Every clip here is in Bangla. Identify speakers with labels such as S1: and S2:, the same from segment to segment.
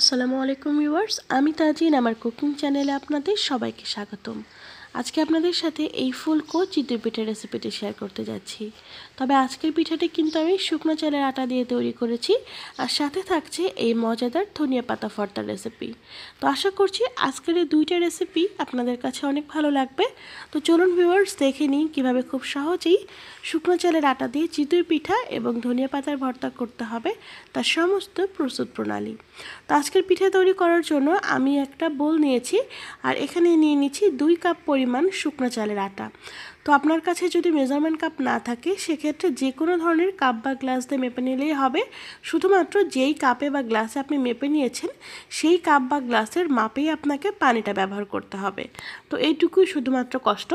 S1: আসসালামু আলাইকুম ভিউয়ার্স আমি তাজিন আমার কুকিং চ্যানেলে আপনাদের সবাইকে স্বাগতম আজকে আপনাদের সাথে এই ফুলকো চিতই পিঠার রেসিপিটি শেয়ার করতে যাচ্ছি তবে আজকের পিঠাটি কিন্তু আমি শুকনো চালের আটা দিয়ে তৈরি করেছি আর সাথে থাকছে এই মজাদার ধনিয়া পাতা ফর্তার রেসিপি তো আশা করছি আজকের এই দুইটা রেসিপি আপনাদের কাছে অনেক ভালো লাগবে তো চলুন ভিউয়ার্স দেখে নিই কীভাবে খুব সহজেই শুকনো চালের আটা দিয়ে চিতই পিঠা এবং ধনিয়া পাতার ভর্তা করতে হবে তার সমস্ত প্রস্তুত প্রণালী তো আজকের পিঠা তৈরি করার জন্য আমি একটা বোল নিয়েছি আর এখানে নিয়ে নিচ্ছি দুই কাপ পরি পরিমাণ শুকনো চালের আটা তো আপনার কাছে যদি মেজারমেন্ট কাপ না থাকে সেক্ষেত্রে যে কোনো ধরনের কাপ বা গ্লাস দিয়ে মেপে নিলেই হবে শুধুমাত্র যেই কাপে বা গ্লাসে আপনি মেপে নিয়েছেন সেই কাপ বা গ্লাসের মাপেই আপনাকে পানিটা ব্যবহার করতে হবে তো এইটুকুই শুধুমাত্র কষ্ট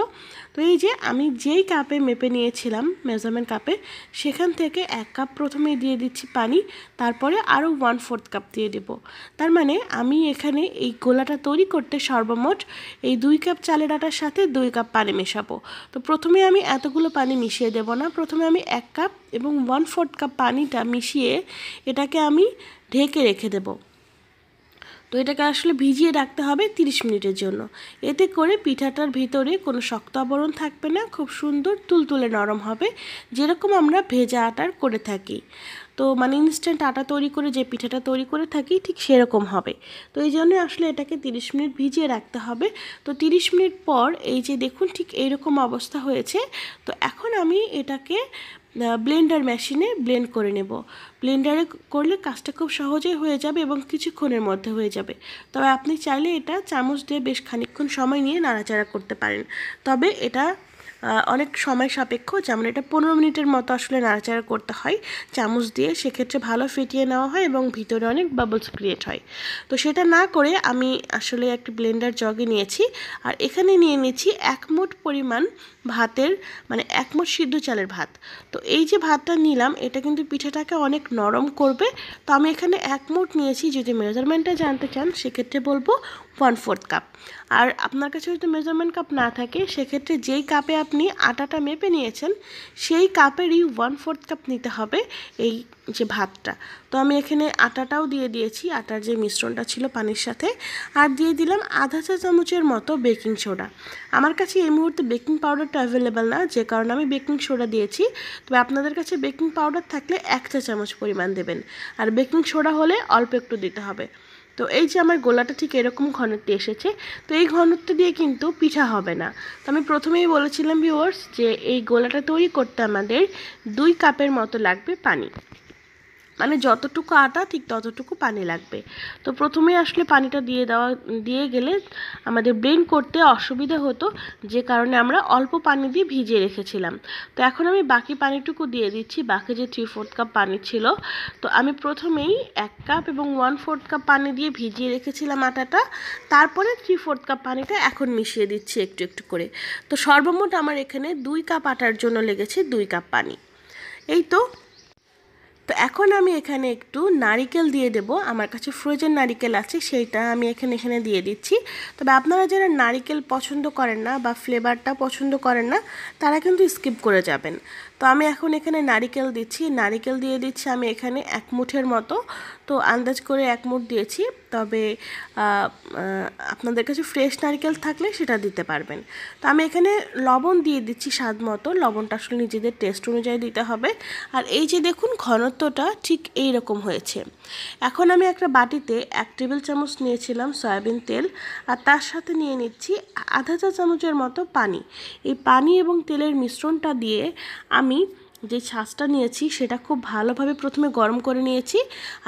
S1: তো এই যে আমি যেই কাপে মেপে নিয়েছিলাম মেজারমেন্ট কাপে সেখান থেকে এক কাপ প্রথমে দিয়ে দিচ্ছি পানি তারপরে আরও ওয়ান ফোর্থ কাপ দিয়ে দেব তার মানে আমি এখানে এই গোলাটা তৈরি করতে সর্বমোট এই দুই কাপ চালের আটার সাথে দুই কাপ পানি মেশাবো তো তো প্রথমে আমি এতগুলো পানি মিশিয়ে দেব না প্রথমে আমি এক কাপ এবং ওয়ান ফোর্থ কাপ পানিটা মিশিয়ে এটাকে আমি ঢেকে রেখে দেব তো এটাকে আসলে ভিজিয়ে রাখতে হবে 30 মিনিটের জন্য এতে করে পিঠাটার ভিতরে কোনো শক্ত আবরণ থাকবে না খুব সুন্দর তুলতুলে নরম হবে যেরকম আমরা ভেজা আটার করে থাকি তো মানে ইনস্ট্যান্ট আটা তৈরি করে যে পিঠাটা তৈরি করে থাকি ঠিক সেরকম হবে তো এই জন্য আসলে এটাকে 30 মিনিট ভিজিয়ে রাখতে হবে তো 30 মিনিট পর এই যে দেখুন ঠিক এইরকম অবস্থা হয়েছে তো এখন আমি এটাকে ব্লেন্ডার মেশিনে ব্লেন্ড করে নেব ব্লেন্ডারে করলে কাজটা খুব সহজেই হয়ে যাবে এবং কিছুক্ষণের মধ্যে হয়ে যাবে তবে আপনি চাইলে এটা চামচ দিয়ে বেশ খানিক্ষণ সময় নিয়ে নাড়াচাড়া করতে পারেন তবে এটা অনেক সময় সাপেক্ষ যেমন এটা পনেরো মিনিটের মতো আসলে নাড়াচাড়া করতে হয় চামচ দিয়ে সেক্ষেত্রে ভালো ফেটিয়ে নেওয়া হয় এবং ভিতরে অনেক বাবলস ক্রিয়েট হয় তো সেটা না করে আমি আসলে একটি ব্লেন্ডার জগে নিয়েছি আর এখানে নিয়ে নিয়েছি একমুট পরিমাণ ভাতের মানে একমুট সিদ্ধ চালের ভাত তো এই যে ভাতটা নিলাম এটা কিন্তু পিঠাটাকে অনেক নরম করবে তো আমি এখানে একমুট নিয়েছি যদি মেজারমেন্টটা জানতে চান সেক্ষেত্রে বলবো ওয়ান ফোর্থ কাপ আর আপনার কাছে যদি মেজারমেন্ট কাপ না থাকে সেক্ষেত্রে যেই কাপে আপনি আটাটা মেপে নিয়েছেন সেই কাপেরই ওয়ান ফোর্থ কাপ নিতে হবে এই যে ভাতটা তো আমি এখানে আটাটাও দিয়ে দিয়েছি আটার যে মিশ্রণটা ছিল পানির সাথে আর দিয়ে দিলাম আধা চা চামচের মতো বেকিং সোডা আমার কাছে এই মুহূর্তে বেকিং পাউডারটা অ্যাভেলেবেল না যে কারণে আমি বেকিং সোডা দিয়েছি তবে আপনাদের কাছে বেকিং পাউডার থাকলে এক চা চামচ পরিমাণ দেবেন আর বেকিং সোডা হলে অল্প একটু দিতে হবে তো এই যে আমার গোলাটা ঠিক এরকম ঘনত্ব এসেছে তো এই ঘনত্ব দিয়ে কিন্তু পিঠা হবে না তো আমি প্রথমেই বলেছিলাম ভিউয়ার্স যে এই গোলাটা তৈরি করতে আমাদের দুই কাপের মতো লাগবে পানি মানে যতটুকু আটা ঠিক ততটুকু পানি লাগবে তো প্রথমে আসলে পানিটা দিয়ে দেওয়া দিয়ে গেলে আমাদের ব্রেন করতে অসুবিধা হতো যে কারণে আমরা অল্প পানি দিয়ে ভিজিয়ে রেখেছিলাম তো এখন আমি বাকি পানিটুকু দিয়ে দিচ্ছি বাকি যে থ্রি ফোর্থ কাপ পানি ছিল তো আমি প্রথমেই এক কাপ এবং ওয়ান ফোর্থ কাপ পানি দিয়ে ভিজিয়ে রেখেছিলাম আটাটা তারপরে থ্রি ফোর্থ কাপ পানিটা এখন মিশিয়ে দিচ্ছি একটু একটু করে তো সর্বমোট আমার এখানে দুই কাপ আটার জন্য লেগেছে দুই কাপ পানি এই তো তো এখন আমি এখানে একটু নারিকেল দিয়ে দেব আমার কাছে ফ্রোজেন নারিকেল আছে সেইটা আমি এখানে এখানে দিয়ে দিচ্ছি তবে আপনারা যারা নারিকেল পছন্দ করেন না বা ফ্লেভারটা পছন্দ করেন না তারা কিন্তু স্কিপ করে যাবেন তো আমি এখন এখানে নারিকেল দিচ্ছি নারিকেল দিয়ে দিচ্ছি আমি এখানে এক মুঠের মতো তো আন্দাজ করে এক মুঠ দিয়েছি তবে আপনাদের কাছে ফ্রেশ নারিকেল থাকলে সেটা দিতে পারবেন তো আমি এখানে লবণ দিয়ে দিচ্ছি স্বাদ মতো লবণটা আসলে নিজেদের টেস্ট অনুযায়ী দিতে হবে আর এই যে দেখুন ঘনত্বটা ঠিক এই রকম হয়েছে এখন আমি একটা বাটিতে এক টেবিল চামচ নিয়েছিলাম সয়াবিন তেল আর তার সাথে নিয়ে নিচ্ছি আধা চা চামচের মতো পানি এই পানি এবং তেলের মিশ্রণটা দিয়ে আমি mí যে ছাঁচটা নিয়েছি সেটা খুব ভালোভাবে প্রথমে গরম করে নিয়েছি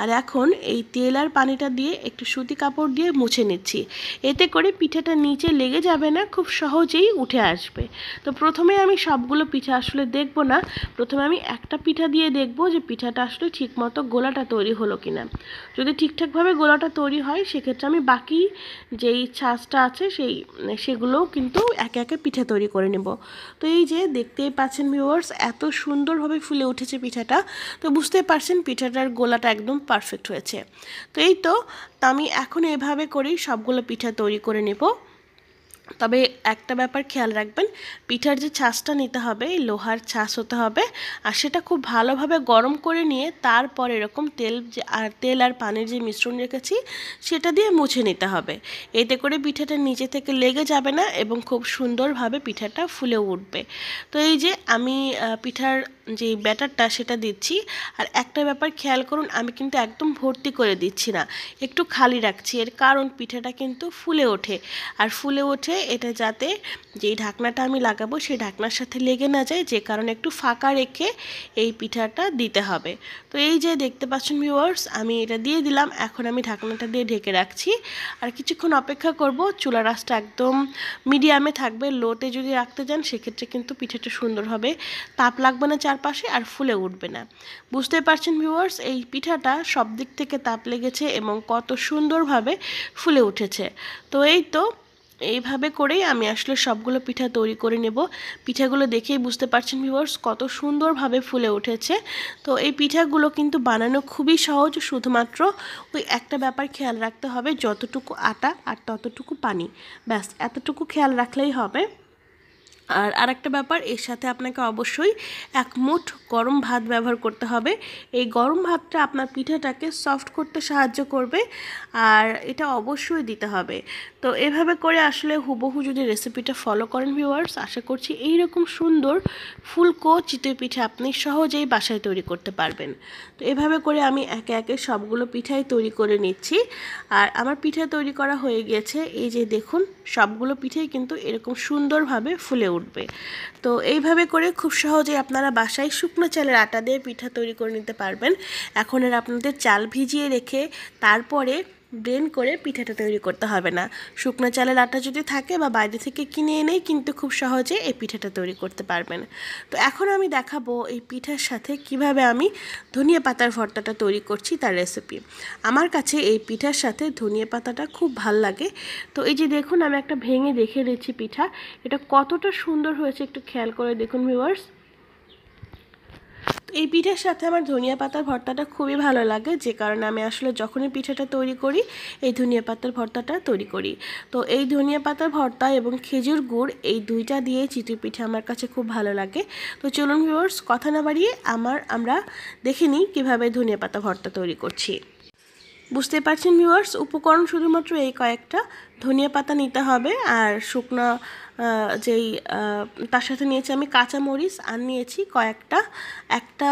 S1: আর এখন এই তেল আর পানিটা দিয়ে একটু সুতি কাপড় দিয়ে মুছে নিচ্ছি এতে করে পিঠাটা নিচে লেগে যাবে না খুব সহজেই উঠে আসবে তো প্রথমে আমি সবগুলো পিঠা আসলে দেখব না প্রথমে আমি একটা পিঠা দিয়ে দেখব যে পিঠাটা আসলে ঠিকমতো গোলাটা তৈরি হলো কিনা যদি ঠিকঠাকভাবে গোলাটা তৈরি হয় সেক্ষেত্রে আমি বাকি যেই ছাঁচটা আছে সেই সেগুলোও কিন্তু একে একে পিঠা তৈরি করে নেব তো এই যে দেখতেই পাচ্ছেন ভিউয়ার্স এত সুন্দর সুন্দরভাবে ফুলে উঠেছে পিঠাটা তো বুঝতে পারছেন পিঠাটার গোলাটা একদম পারফেক্ট হয়েছে তো এই তো আমি এখন এভাবে করেই সবগুলো পিঠা তৈরি করে নেবো তবে একটা ব্যাপার খেয়াল রাখবেন পিঠার যে ছাঁচটা নিতে হবে লোহার ছাঁচ হতে হবে আর সেটা খুব ভালোভাবে গরম করে নিয়ে তারপর এরকম তেল যে আর তেল আর পানির যে মিশ্রণ রেখেছি সেটা দিয়ে মুছে নিতে হবে এতে করে পিঠাটা নিচে থেকে লেগে যাবে না এবং খুব সুন্দরভাবে পিঠাটা ফুলে উঠবে তো এই যে আমি পিঠার যে ব্যাটারটা সেটা দিচ্ছি আর একটা ব্যাপার খেয়াল করুন আমি কিন্তু একদম ভর্তি করে দিচ্ছি না একটু খালি রাখছি এর কারণ পিঠাটা কিন্তু ফুলে ওঠে আর ফুলে ওঠে এটা যাতে যেই ঢাকনাটা আমি লাগাবো সেই ঢাকনার সাথে লেগে না যায় যে কারণে একটু ফাঁকা রেখে এই পিঠাটা দিতে হবে তো এই যে দেখতে পাচ্ছেন ভিউয়ার্স আমি এটা দিয়ে দিলাম এখন আমি ঢাকনাটা দিয়ে ঢেকে রাখছি আর কিছুক্ষণ অপেক্ষা করব চুলা রাসটা একদম মিডিয়ামে থাকবে লোতে যদি রাখতে যান সেক্ষেত্রে কিন্তু পিঠাটা সুন্দর হবে তাপ লাগবে না চারপাশে আর ফুলে উঠবে না বুঝতে পারছেন ভিউয়ার্স এই পিঠাটা সব দিক থেকে তাপ লেগেছে এবং কত সুন্দরভাবে ফুলে উঠেছে তো এই তো এইভাবে করেই আমি আসলে সবগুলো পিঠা তৈরি করে নেব পিঠাগুলো দেখেই বুঝতে পারছেন ভিভার্স কত সুন্দরভাবে ফুলে উঠেছে তো এই পিঠাগুলো কিন্তু বানানো খুবই সহজ শুধুমাত্র ওই একটা ব্যাপার খেয়াল রাখতে হবে যতটুকু আটা আর ততটুকু পানি ব্যাস এতটুকু খেয়াল রাখলেই হবে আর আরেকটা ব্যাপার এর সাথে আপনাকে অবশ্যই এক মুঠ গরম ভাত ব্যবহার করতে হবে এই গরম ভাতটা আপনার পিঠাটাকে সফট করতে সাহায্য করবে আর এটা অবশ্যই দিতে হবে তো এভাবে করে আসলে হুবহু যদি রেসিপিটা ফলো করেন ভিউয়ার্স আশা করছি এই রকম সুন্দর ফুলকো চিতই পিঠা আপনি সহজেই বাসায় তৈরি করতে পারবেন তো এভাবে করে আমি একে একে সবগুলো পিঠাই তৈরি করে নিচ্ছি আর আমার পিঠা তৈরি করা হয়ে গিয়েছে এই যে দেখুন সবগুলো পিঠাই কিন্তু এরকম সুন্দরভাবে ফুলে উঠবে তো এইভাবে করে খুব সহজে আপনারা বাসায় শুকনো চালের আটা দিয়ে পিঠা তৈরি করে নিতে পারবেন এখন আর আপনাদের চাল ভিজিয়ে রেখে তারপরে ব্রেন করে পিঠাটা তৈরি করতে হবে না শুকনো চালের আটা যদি থাকে বা বাইরে থেকে কিনে এনেই কিন্তু খুব সহজে এই পিঠাটা তৈরি করতে পারবেন তো এখন আমি দেখাবো এই পিঠার সাথে কিভাবে আমি ধনিয়া পাতার ভর্তাটা তৈরি করছি তার রেসিপি আমার কাছে এই পিঠার সাথে ধনিয়া পাতাটা খুব ভাল লাগে তো এই যে দেখুন আমি একটা ভেঙে দেখে দিচ্ছি পিঠা এটা কতটা সুন্দর হয়েছে একটু খেয়াল করে দেখুন ভিউয়ার্স এই পিঠের সাথে আমার ধনিয়া পাতার ভর্তাটা খুবই ভালো লাগে যে কারণে আমি আসলে যখনই পিঠাটা তৈরি করি এই ধনিয়া পাতার ভর্তাটা তৈরি করি তো এই ধনিয়া পাতার ভর্তা এবং খেজুর গুড় এই দুইটা দিয়ে চিতই পিঠে আমার কাছে খুব ভালো লাগে তো চলুন ভিউয়ার্স কথা না বাড়িয়ে আমার আমরা দেখে নিই কীভাবে ধনিয়া পাতা ভর্তা তৈরি করছি বুঝতে পারছেন ভিউয়ার্স উপকরণ শুধুমাত্র এই কয়েকটা ধনিয়া পাতা নিতে হবে আর শুকনো যেই তার সাথে নিয়েছি আমি কাঁচা মরিচ আর নিয়েছি কয়েকটা একটা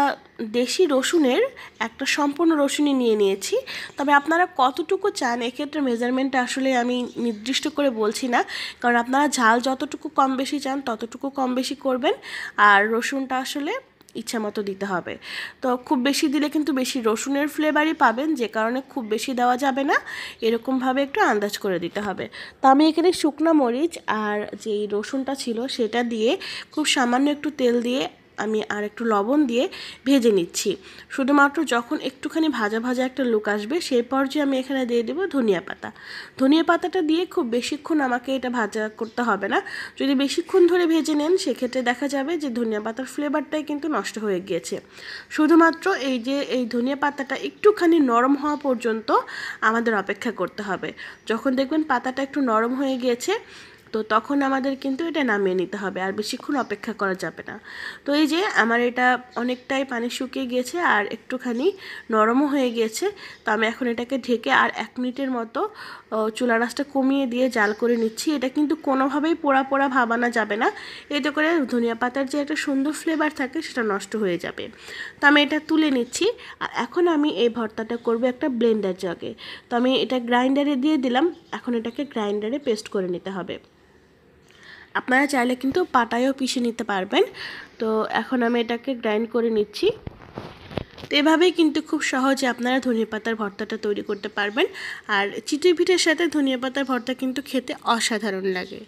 S1: দেশি রসুনের একটা সম্পূর্ণ রসুনই নিয়ে নিয়েছি তবে আপনারা কতটুকু চান এক্ষেত্রে মেজারমেন্টটা আসলে আমি নির্দিষ্ট করে বলছি না কারণ আপনারা ঝাল যতটুকু কম বেশি চান ততটুকু কম বেশি করবেন আর রসুনটা আসলে ইচ্ছা মতো দিতে হবে তো খুব বেশি দিলে কিন্তু বেশি রসুনের ফ্লেভারই পাবেন যে কারণে খুব বেশি দেওয়া যাবে না এরকমভাবে একটু আন্দাজ করে দিতে হবে তো আমি এখানে শুকনা মরিচ আর যেই রসুনটা ছিল সেটা দিয়ে খুব সামান্য একটু তেল দিয়ে আমি আর একটু লবণ দিয়ে ভেজে নিচ্ছি শুধুমাত্র যখন একটুখানি ভাজা ভাজা একটা লুক আসবে সেই পর্যায়ে আমি এখানে দিয়ে দেবো ধনিয়া পাতা ধনিয়া পাতাটা দিয়ে খুব বেশিক্ষণ আমাকে এটা ভাজা করতে হবে না যদি বেশিক্ষণ ধরে ভেজে নেন সেক্ষেত্রে দেখা যাবে যে ধনিয়া পাতার ফ্লেভারটাই কিন্তু নষ্ট হয়ে গিয়েছে শুধুমাত্র এই যে এই ধনিয়া পাতাটা একটুখানি নরম হওয়া পর্যন্ত আমাদের অপেক্ষা করতে হবে যখন দেখবেন পাতাটা একটু নরম হয়ে গিয়েছে তো তখন আমাদের কিন্তু এটা নামিয়ে নিতে হবে আর বেশিক্ষণ অপেক্ষা করা যাবে না তো এই যে আমার এটা অনেকটাই পানি শুকিয়ে গিয়েছে আর একটুখানি নরমও হয়ে গিয়েছে তো আমি এখন এটাকে ঢেকে আর এক মিনিটের মতো চুলা রাসটা কমিয়ে দিয়ে জাল করে নিচ্ছি এটা কিন্তু কোনোভাবেই পোড়া পোড়া ভাবানা যাবে না এতে করে ধনিয়া পাতার যে একটা সুন্দর ফ্লেভার থাকে সেটা নষ্ট হয়ে যাবে তো আমি এটা তুলে নিচ্ছি আর এখন আমি এই ভর্তাটা করব একটা ব্লেন্ডার জগে তো আমি এটা গ্রাইন্ডারে দিয়ে দিলাম এখন এটাকে গ্রাইন্ডারে পেস্ট করে নিতে হবে আপনারা চাইলে কিন্তু পাটায়ও পিষে নিতে পারবেন তো এখন আমি এটাকে গ্রাইন্ড করে নিচ্ছি তো এভাবেই কিন্তু খুব সহজে আপনারা ধনিয়া পাতার ভর্তাটা তৈরি করতে পারবেন আর চিটি পিঠের সাথে ধনিয়া পাতার ভর্তা কিন্তু খেতে অসাধারণ লাগে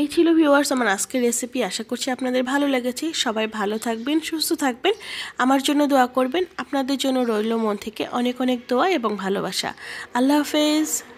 S1: এই ছিল ভিওয়ার্স আমার আজকের রেসিপি আশা করছি আপনাদের ভালো লেগেছে সবাই ভালো থাকবেন সুস্থ থাকবেন আমার জন্য দোয়া করবেন আপনাদের জন্য রইল মন থেকে অনেক অনেক দোয়া এবং ভালোবাসা আল্লাহ হাফেজ